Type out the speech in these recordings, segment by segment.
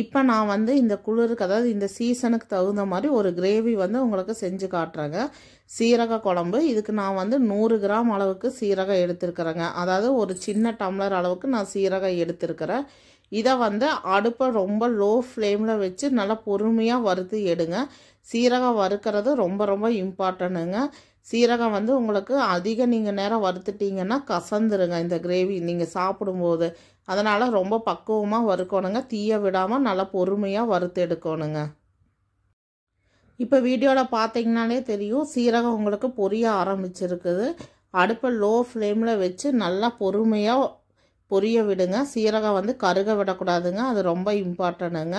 இப்போ நான் வந்து இந்த குளிருக்கு அதாவது இந்த சீசனுக்கு தகுந்த மாதிரி ஒரு கிரேவி வந்து உங்களுக்கு செஞ்சு காட்டுறேங்க சீரக குழம்பு இதுக்கு நான் வந்து நூறு கிராம் அளவுக்கு சீரகம் எடுத்துருக்குறேங்க அதாவது ஒரு சின்ன டம்ளர் அளவுக்கு நான் சீரகம் எடுத்துருக்குறேன் இதை வந்து அடுப்பை ரொம்ப லோ ஃப்ளேமில் வச்சு நல்லா பொறுமையாக வறுத்து எடுங்க சீரகம் வறுக்கிறது ரொம்ப ரொம்ப இம்பார்ட்டனுங்க சீரகம் வந்து உங்களுக்கு அதிக நீங்கள் நேரம் வறுத்துட்டிங்கன்னா கசந்துருங்க இந்த கிரேவி நீங்கள் சாப்பிடும்போது அதனால் ரொம்ப பக்குவமாக வறுக்கணுங்க தீய விடாமல் நல்லா பொறுமையாக வறுத்து எடுக்கணுங்க இப்போ வீடியோவில் பார்த்தீங்கனாலே தெரியும் சீரகம் உங்களுக்கு பொரிய ஆரம்பிச்சிருக்குது அடுப்பை லோ ஃப்ளேமில் வச்சு நல்லா பொறுமையாக பொரிய விடுங்க சீரகம் வந்து கருக விடக்கூடாதுங்க அது ரொம்ப இம்பார்ட்டனுங்க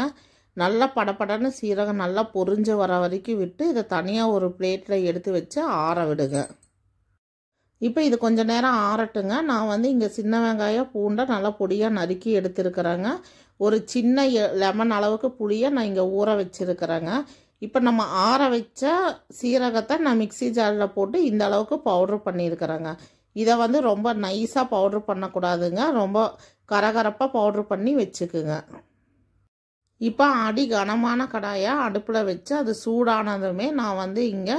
நல்லா படப்படன்னு சீரகம் நல்லா பொறிஞ்சு வர வரைக்கும் விட்டு இதை தனியாக ஒரு பிளேட்டில் எடுத்து வச்சு ஆற விடுங்க இப்போ இது கொஞ்சம் நேரம் ஆறட்டுங்க நான் வந்து இங்கே சின்ன வெங்காயம் பூண்டை நல்லா பொடியாக நறுக்கி எடுத்துருக்குறேங்க ஒரு சின்ன லெமன் அளவுக்கு புளியை நான் இங்கே ஊற வச்சுருக்குறேங்க இப்போ நம்ம ஆற வச்ச சீரகத்தை நான் மிக்சி ஜாரில் போட்டு இந்த அளவுக்கு பவுட்ரு பண்ணியிருக்கிறேங்க இதை வந்து ரொம்ப நைஸாக பவுட்ரு பண்ணக்கூடாதுங்க ரொம்ப கரகரப்பாக பவுட்ரு பண்ணி வச்சுக்குங்க இப்போ அடி கனமான கடாயை அடுப்பில் வச்சு அது சூடானதுமே நான் வந்து இங்கே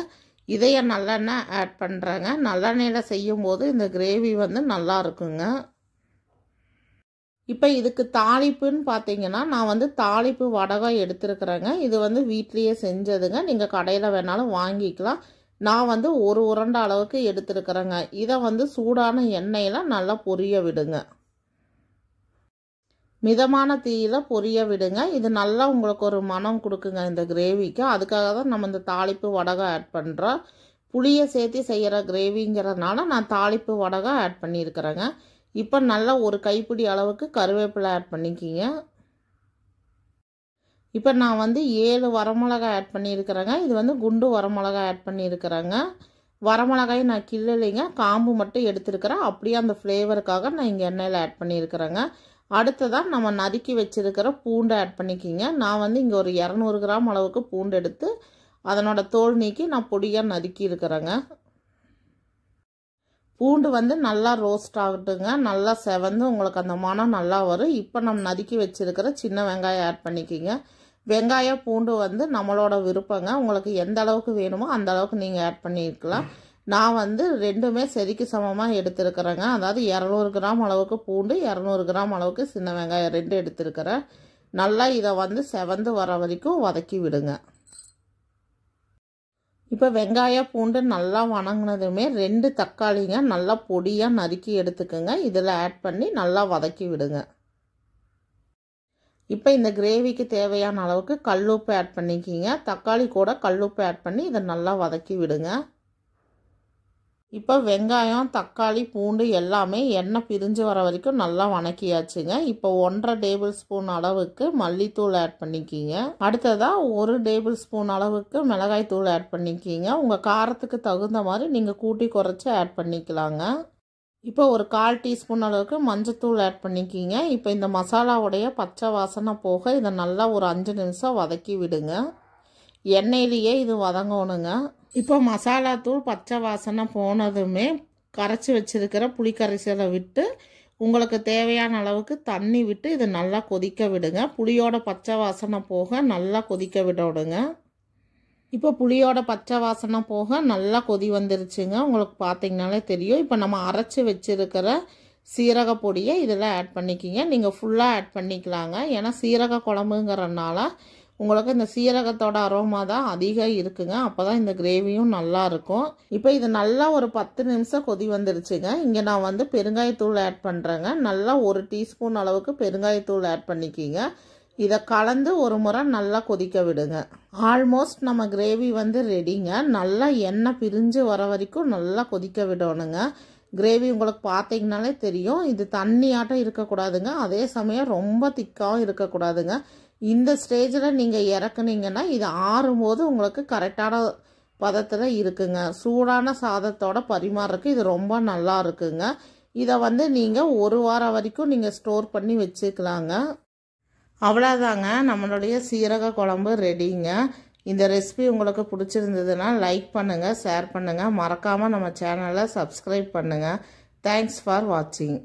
இதய நல்லெண்ணெய் ஆட் பண்ணுறேங்க நல்லெண்ணெயில் செய்யும் போது இந்த கிரேவி வந்து நல்லா இருக்குங்க இப்போ இதுக்கு தாளிப்புன்னு பார்த்தீங்கன்னா நான் வந்து தாளிப்பு வடகம் எடுத்துருக்குறேங்க இது வந்து வீட்லேயே செஞ்சதுங்க நீங்கள் கடையில் வேணாலும் வாங்கிக்கலாம் நான் வந்து ஒரு உரண்ட அளவுக்கு எடுத்துருக்குறேங்க இதை வந்து சூடான எண்ணெயில் நல்லா பொரிய விடுங்க மிதமான தீயில் பொரிய விடுங்க இது நல்லா உங்களுக்கு ஒரு மனம் கொடுக்குங்க இந்த கிரேவிக்கு அதுக்காக தான் நம்ம இந்த தாளிப்பு வடகம் ஆட் பண்ணுறோம் புளியை சேர்த்து செய்கிற கிரேவிங்கிறதுனால நான் தாளிப்பு வடகம் ஆட் பண்ணியிருக்கிறேங்க இப்போ நல்லா ஒரு கைப்பிடி அளவுக்கு கருவேப்பிலை ஆட் பண்ணிக்கிங்க இப்போ நான் வந்து ஏழு வரமிளகாய் ஆட் பண்ணியிருக்கிறேங்க இது வந்து குண்டு வரமிளகாய் ஆட் பண்ணியிருக்கிறேங்க வரமிளகாய் நான் கிள்ளலைங்க காம்பு மட்டும் எடுத்துருக்கிறேன் அப்படியே அந்த ஃப்ளேவருக்காக நான் இங்கே எண்ணெயில் ஆட் பண்ணியிருக்கிறேங்க அடுத்ததாக நம்ம நறுக்கி வச்சுருக்கிற பூண்டை ஆட் பண்ணிக்கிங்க நான் வந்து இங்கே ஒரு இரநூறு கிராம் அளவுக்கு பூண்டு எடுத்து அதனோட தோல் நீக்கி நான் பொடியாக நறுக்கி இருக்கிறேங்க பூண்டு வந்து நல்லா ரோஸ்ட் ஆகட்டுங்க நல்லா செவந்து உங்களுக்கு அந்த மனம் நல்லா வரும் இப்போ நம்ம நறுக்கி வச்சுருக்கிற சின்ன வெங்காயம் ஆட் பண்ணிக்கிங்க வெங்காயம் பூண்டு வந்து நம்மளோட விருப்பங்க உங்களுக்கு எந்த அளவுக்கு வேணுமோ அந்த அளவுக்கு நீங்கள் ஆட் பண்ணியிருக்கலாம் நான் வந்து ரெண்டுமே செதுக்கு சமமாக எடுத்துருக்குறேங்க அதாவது இரநூறு கிராம் அளவுக்கு பூண்டு இரநூறு கிராம் அளவுக்கு சின்ன வெங்காயம் ரெண்டு எடுத்துருக்கிறேன் நல்லா இதை வந்து செவந்து வர வரைக்கும் வதக்கி விடுங்க இப்போ வெங்காயம் பூண்டு நல்லா வணங்கினதுமே ரெண்டு தக்காளிங்க நல்லா பொடியாக நறுக்கி எடுத்துக்கோங்க இதில் ஆட் பண்ணி நல்லா வதக்கி விடுங்க இப்போ இந்த கிரேவிக்கு தேவையான அளவுக்கு கல்லுப்பு ஆட் பண்ணிக்கிங்க தக்காளி கூட கல்லுப்பு ஆட் பண்ணி இதை நல்லா வதக்கி விடுங்க இப்போ வெங்காயம் தக்காளி பூண்டு எல்லாமே எண்ணெய் பிரிஞ்சு வர வரைக்கும் நல்லா வணக்கியாச்சுங்க இப்போ ஒன்றரை டேபிள் ஸ்பூன் அளவுக்கு மல்லித்தூள் ஆட் பண்ணிக்கிங்க அடுத்ததாக ஒரு டேபிள் ஸ்பூன் அளவுக்கு மிளகாய் தூள் ஆட் பண்ணிக்கிங்க உங்கள் காரத்துக்கு தகுந்த மாதிரி நீங்கள் கூட்டி குறைச்சி ஆட் பண்ணிக்கலாங்க இப்போ ஒரு கால் டீஸ்பூன் அளவுக்கு மஞ்சத்தூள் ஆட் பண்ணிக்கிங்க இப்போ இந்த மசாலாவுடைய பச்சை வாசனை போக இதை நல்லா ஒரு அஞ்சு நிமிஷம் வதக்கி விடுங்க எண்ணெயிலேயே இது வதங்கணுங்க இப்போ மசாலா தூள் பச்சை வாசனை போனதுமே கரைச்சி வச்சிருக்கிற புளி கரைசலை விட்டு உங்களுக்கு தேவையான அளவுக்கு தண்ணி விட்டு இதை நல்லா கொதிக்க விடுங்க புளியோட பச்சை வாசனை போக நல்லா கொதிக்க விடவிடுங்க இப்போ புளியோட பச்சை வாசனை போக நல்லா கொதி வந்துருச்சுங்க உங்களுக்கு பார்த்திங்கனாலே தெரியும் இப்போ நம்ம அரைச்சி வச்சுருக்கிற சீரக பொடியை இதில் ஆட் பண்ணிக்கிங்க நீங்கள் ஃபுல்லாக ஆட் பண்ணிக்கலாங்க ஏன்னா சீரக குழம்புங்கிறனால உங்களுக்கு இந்த சீரகத்தோட அரோமா தான் அதிகம் இருக்குங்க அப்போ தான் இந்த கிரேவியும் நல்லா இருக்கும் இப்போ இது நல்லா ஒரு பத்து நிமிஷம் கொதி வந்துருச்சுங்க இங்கே நான் வந்து பெருங்காயத்தூள் ஆட் பண்ணுறேங்க நல்லா ஒரு டீஸ்பூன் அளவுக்கு பெருங்காயத்தூள் ஆட் பண்ணிக்கிங்க இதை கலந்து ஒரு முறை நல்லா கொதிக்க விடுங்க ஆல்மோஸ்ட் நம்ம கிரேவி வந்து ரெடிங்க நல்லா எண்ணெய் பிரிஞ்சு வர வரைக்கும் நல்லா கொதிக்க விடணுங்க கிரேவி உங்களுக்கு பார்த்தீங்கனாலே தெரியும் இது தண்ணியாட்டம் இருக்கக்கூடாதுங்க அதே சமயம் ரொம்ப திக்காகவும் இருக்கக்கூடாதுங்க இந்த ஸ்டேஜில் நீங்கள் இறக்குனீங்கன்னா இது ஆறும்போது உங்களுக்கு கரெக்டான பதத்தில் இருக்குங்க சூடான சாதத்தோட பரிமாறுறதுக்கு இது ரொம்ப நல்லா இருக்குங்க இதை வந்து நீங்கள் ஒரு வாரம் வரைக்கும் நீங்கள் ஸ்டோர் பண்ணி வச்சுக்கலாங்க அவ்வளோதாங்க நம்மளுடைய சீரக குழம்பு ரெடிங்க இந்த ரெசிபி உங்களுக்கு பிடிச்சிருந்ததுன்னா லைக் பண்ணுங்கள் ஷேர் பண்ணுங்கள் மறக்காமல் நம்ம சேனலை சப்ஸ்கிரைப் பண்ணுங்கள் தேங்க்ஸ் ஃபார் வாட்சிங்